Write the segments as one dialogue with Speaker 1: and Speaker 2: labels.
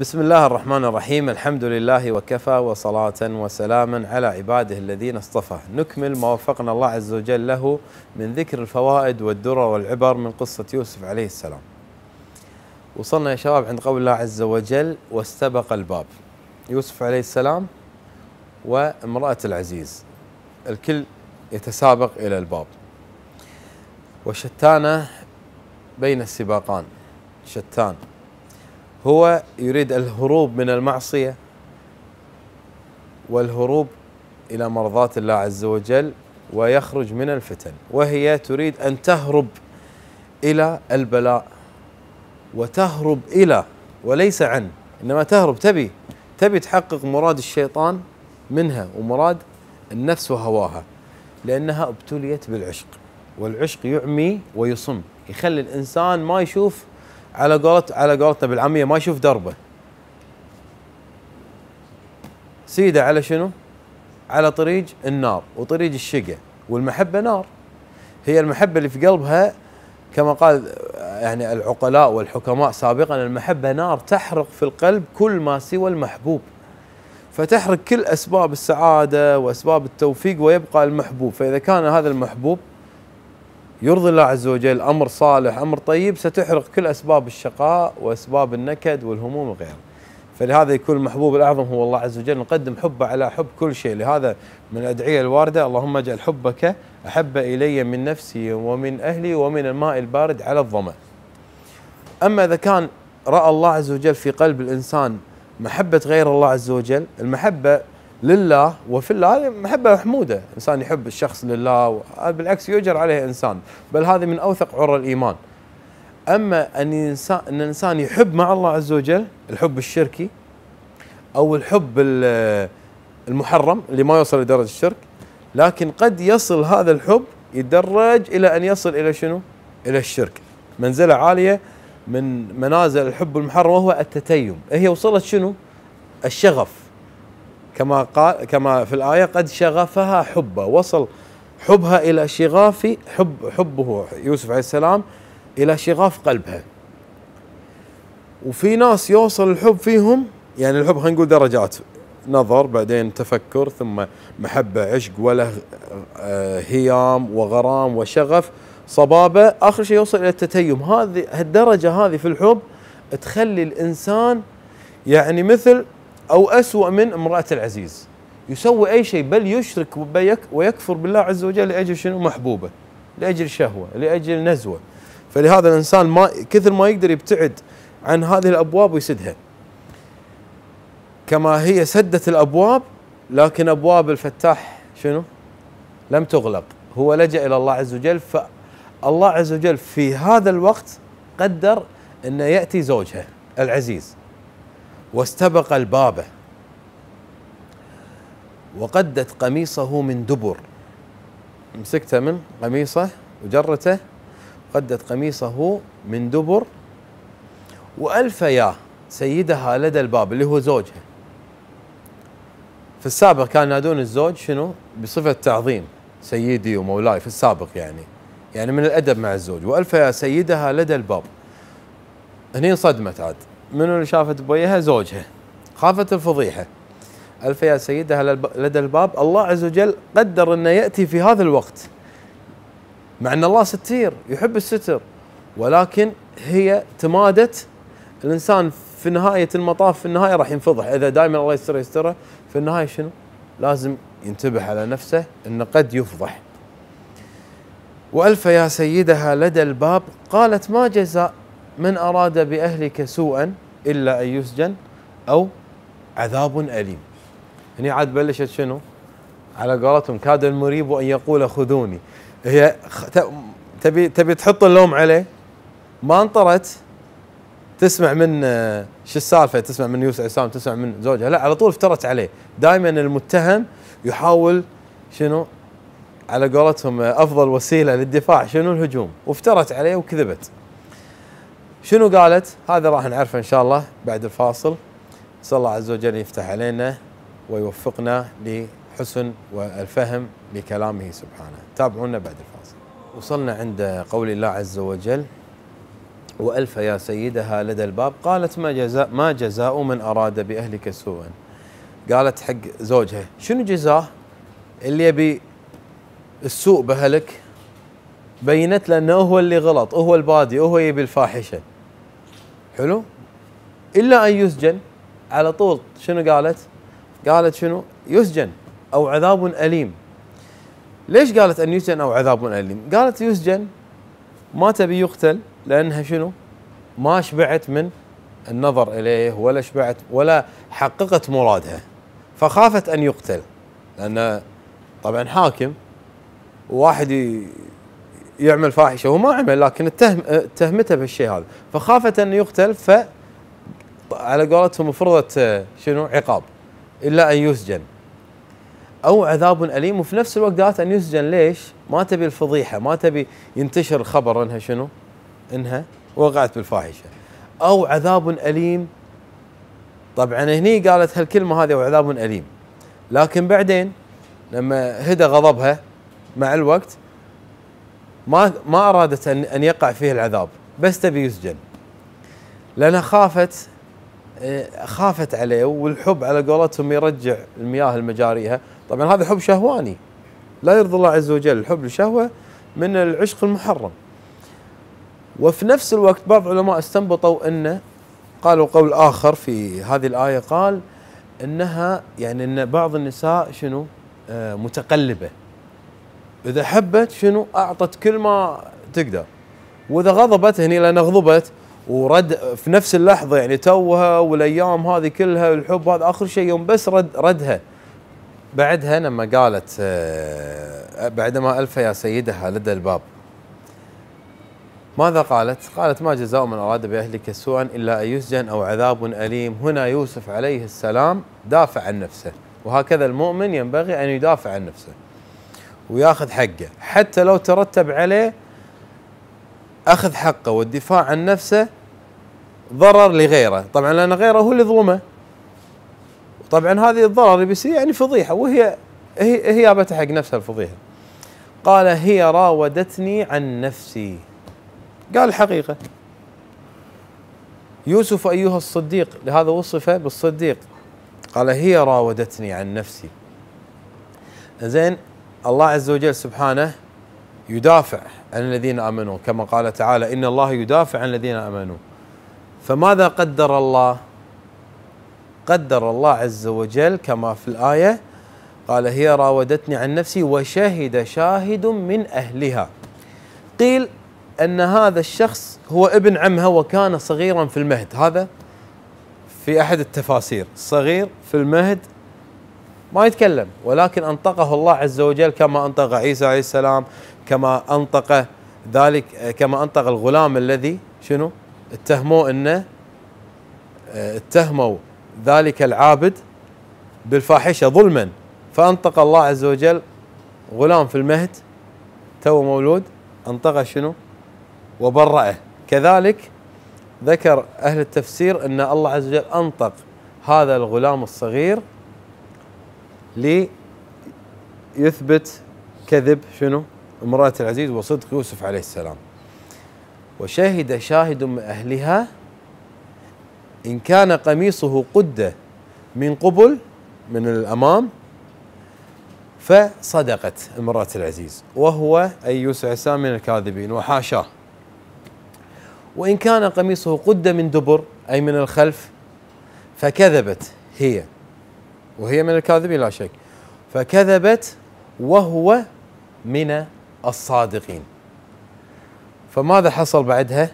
Speaker 1: بسم الله الرحمن الرحيم الحمد لله وكفى وصلاة وسلاما على عباده الذين اصطفى نكمل ما وفقنا الله عز وجل له من ذكر الفوائد والدرر والعبر من قصة يوسف عليه السلام وصلنا يا شباب عند قول الله عز وجل واستبق الباب يوسف عليه السلام وامرأة العزيز الكل يتسابق إلى الباب وشتان بين السباقان شتان هو يريد الهروب من المعصيه والهروب الى مرضاه الله عز وجل ويخرج من الفتن وهي تريد ان تهرب الى البلاء وتهرب الى وليس عن انما تهرب تبي تبي تحقق مراد الشيطان منها ومراد النفس وهواها لانها ابتليت بالعشق والعشق يعمي ويصم يخلي الانسان ما يشوف على قولت على قولتنا بالعاميه ما يشوف دربه سيده على شنو؟ على طريق النار وطريق الشقه والمحبه نار هي المحبه اللي في قلبها كما قال يعني العقلاء والحكماء سابقا المحبه نار تحرق في القلب كل ما سوى المحبوب فتحرق كل اسباب السعاده واسباب التوفيق ويبقى المحبوب فاذا كان هذا المحبوب يرضي الله عز وجل امر صالح امر طيب ستحرق كل اسباب الشقاء واسباب النكد والهموم وغيره فلهذا يكون المحبوب الاعظم هو الله عز وجل نقدم حبه على حب كل شيء لهذا من الادعيه الوارده اللهم اجعل حبك احب الي من نفسي ومن اهلي ومن الماء البارد على الظما اما اذا كان راى الله عز وجل في قلب الانسان محبه غير الله عز وجل المحبه لله وفي الله هذه محبة محمودة إنسان يحب الشخص لله آه، بالعكس يؤجر عليه إنسان بل هذه من أوثق عرى الإيمان أما أن إنسان, أن الانسان يحب مع الله عز وجل الحب الشركي أو الحب المحرم اللي ما يوصل لدرجة الشرك لكن قد يصل هذا الحب يتدرج إلى أن يصل إلى شنو؟ إلى الشرك منزلة عالية من منازل الحب المحرم وهو التتيم هي وصلت شنو؟ الشغف كما قال كما في الآية قد شغفها حبه وصل حبها إلى شغاف حب حبه يوسف عليه السلام إلى شغاف قلبها وفي ناس يوصل الحب فيهم يعني الحب خلينا نقول درجات نظر بعدين تفكر ثم محبة عشق وله آه، هيام وغرام وشغف صبابة آخر شيء يوصل إلى التتيم هذه هالدرجة هذه في الحب تخلي الإنسان يعني مثل أو أسوأ من امرأة العزيز يسوي أي شيء بل يشرك ويكفر بالله عز وجل لأجل شنو محبوبة لأجل شهوة لأجل نزوة فلهذا الإنسان ما كثر ما يقدر يبتعد عن هذه الأبواب ويسدها كما هي سدت الأبواب لكن أبواب الفتاح شنو لم تغلق هو لجأ إلى الله عز وجل فالله عز وجل في هذا الوقت قدر أن يأتي زوجها العزيز واستبق الباب وقدت قميصه من دبر مسكته من قميصه وجرته قدت قميصه من دبر وألفيا سيدها لدى الباب اللي هو زوجها في السابق كان ينادون الزوج شنو بصفة تعظيم سيدي ومولاي في السابق يعني يعني من الأدب مع الزوج وألفيا سيدها لدى الباب هني انصدمت عاد منو اللي شافت بويها زوجها خافت الفضيحه الف يا سيدها لدى الباب الله عز وجل قدر انه ياتي في هذا الوقت مع ان الله ستير يحب الستر ولكن هي تمادت الانسان في نهايه المطاف في النهايه راح ينفضح اذا دائما الله يستر يستره في النهايه شنو؟ لازم ينتبه على نفسه انه قد يفضح والف يا سيدها لدى الباب قالت ما جزاء من أراد بأهلك سوءا إلا أن يسجن أو عذاب أليم هنا عاد بلشت شنو على قولتهم كاد المريب أن يقول خذوني هي تبي تبي تحط اللوم عليه ما انطرت تسمع من شو السالفه تسمع من يوسف عصام تسمع من زوجها لا على طول افترت عليه دائما المتهم يحاول شنو على قولتهم افضل وسيله للدفاع شنو الهجوم وافترت عليه وكذبت شنو قالت؟ هذا راح نعرفه ان شاء الله بعد الفاصل نسال الله عز وجل يفتح علينا ويوفقنا لحسن والفهم لكلامه سبحانه تابعونا بعد الفاصل وصلنا عند قول الله عز وجل وألف يا سيدها لدى الباب قالت ما جزاء ما جزاء من أراد بأهلك سوءا قالت حق زوجها شنو جزاه اللي يبي السوء بأهلك بينت له أنه هو اللي غلط هو البادي هو يبي الفاحشة حلو الا ان يسجن على طول شنو قالت؟ قالت شنو؟ يسجن او عذاب اليم ليش قالت ان يسجن او عذاب اليم؟ قالت يسجن ما تبي يقتل لانها شنو؟ ما شبعت من النظر اليه ولا شبعت ولا حققت مرادها فخافت ان يقتل لان طبعا حاكم واحد يعمل فاحشه هو ما عمل لكن اتهم اتهمته بالشيء هذا فخافت انه يقتل ف على قولتهم فرضت آه، شنو عقاب الا ان يسجن او عذاب اليم وفي نفس الوقت قالت ان يسجن ليش؟ ما تبي الفضيحه ما تبي ينتشر الخبر انها شنو؟ انها وقعت بالفاحشه او عذاب اليم طبعا هني قالت هالكلمه هذه وعذاب اليم لكن بعدين لما هدى غضبها مع الوقت ما ما ارادت ان ان يقع فيه العذاب بس تبي يسجن لانها خافت آه، خافت عليه والحب على قولتهم يرجع المياه لمجاريها طبعا هذا حب شهواني لا يرضي الله عز وجل الحب للشهوه من العشق المحرم وفي نفس الوقت بعض العلماء استنبطوا انه قالوا قول اخر في هذه الايه قال انها يعني ان بعض النساء شنو آه، متقلبه اذا حبت شنو اعطت كل ما تقدر واذا غضبت هني لان غضبت ورد في نفس اللحظه يعني توها والايام هذه كلها الحب هذا اخر شيء يوم بس رد ردها بعدها لما قالت آه، بعدما الف يا سيدها لدى الباب ماذا قالت؟ قالت ما جزاء من اراد باهلك سوءا الا ان يسجن او عذاب اليم، هنا يوسف عليه السلام دافع عن نفسه، وهكذا المؤمن ينبغي ان يدافع عن نفسه. وياخذ حقه حتى لو ترتب عليه اخذ حقه والدفاع عن نفسه ضرر لغيره طبعا لان غيره هو اللي ظلمه طبعا هذه الضرر اللي بيصير يعني فضيحه وهي هي هي حق نفسها الفضيحه قال هي راودتني عن نفسي قال الحقيقه يوسف ايها الصديق لهذا وصف بالصديق قال هي راودتني عن نفسي زين الله عز وجل سبحانه يدافع عن الذين امنوا كما قال تعالى ان الله يدافع عن الذين امنوا فماذا قدر الله؟ قدر الله عز وجل كما في الايه قال هي راودتني عن نفسي وشهد شاهد من اهلها قيل ان هذا الشخص هو ابن عمها وكان صغيرا في المهد هذا في احد التفاسير صغير في المهد ما يتكلم ولكن أنطقه الله عز وجل كما أنطق عيسى عليه السلام كما أنطق ذلك كما أنطق الغلام الذي شنو اتهموه أنه آه، اتهموا ذلك العابد بالفاحشة ظلما فأنطق الله عز وجل غلام في المهد تو مولود أنطقه شنو وبرأه كذلك ذكر أهل التفسير أن الله عز وجل أنطق هذا الغلام الصغير ليثبت كذب شنو امرأة العزيز وصدق يوسف عليه السلام وشهد شاهد من أهلها إن كان قميصه قد من قبل من الأمام فصدقت امرأة العزيز وهو أي يوسف عسام من الكاذبين وحاشاه وإن كان قميصه قد من دبر أي من الخلف فكذبت هي وهي من الكاذبين لا شك فكذبت وهو من الصادقين فماذا حصل بعدها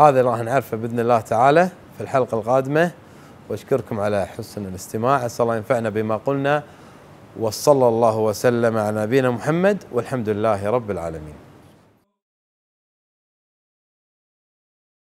Speaker 1: هذا راح نعرفه باذن الله تعالى في الحلقه القادمه واشكركم على حسن الاستماع اسال الله ينفعنا بما قلنا وصلى الله وسلم على نبينا محمد والحمد لله رب العالمين